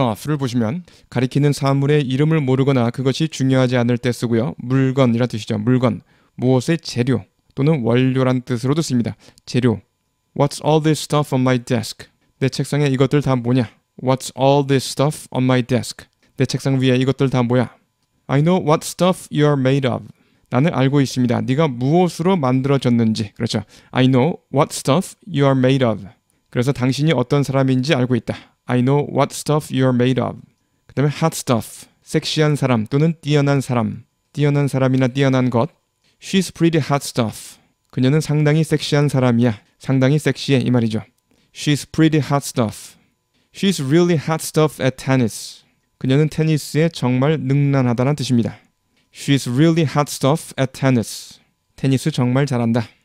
어, 수를 보시면 가리키는 사물의 이름을 모르거나 그것이 중요하지 않을 때 쓰고요. 물건이라 뜻이죠. 물건, 무엇의 재료 또는 원료란 뜻으로도 씁니다. 재료, What's all this stuff on my desk? 내 책상에 이것들 다 뭐냐? What's all this stuff on my desk? 내 책상 위에 이것들 다 뭐야? I know what stuff you are made of. 나는 알고 있습니다. 네가 무엇으로 만들어졌는지. 그렇죠. I know what stuff you are made of. 그래서 당신이 어떤 사람인지 알고 있다. I know what stuff you're made of. 그 다음에 hot stuff. 섹시한 사람 또는 뛰어난 사람. 뛰어난 사람이나 뛰어난 것. She's pretty hot stuff. 그녀는 상당히 섹시한 사람이야. 상당히 섹시해 이 말이죠. She's pretty hot stuff. She's really hot stuff at tennis. 그녀는 테니스에 정말 능란하다는 뜻입니다. She's really hot stuff at tennis. 테니스 정말 잘한다.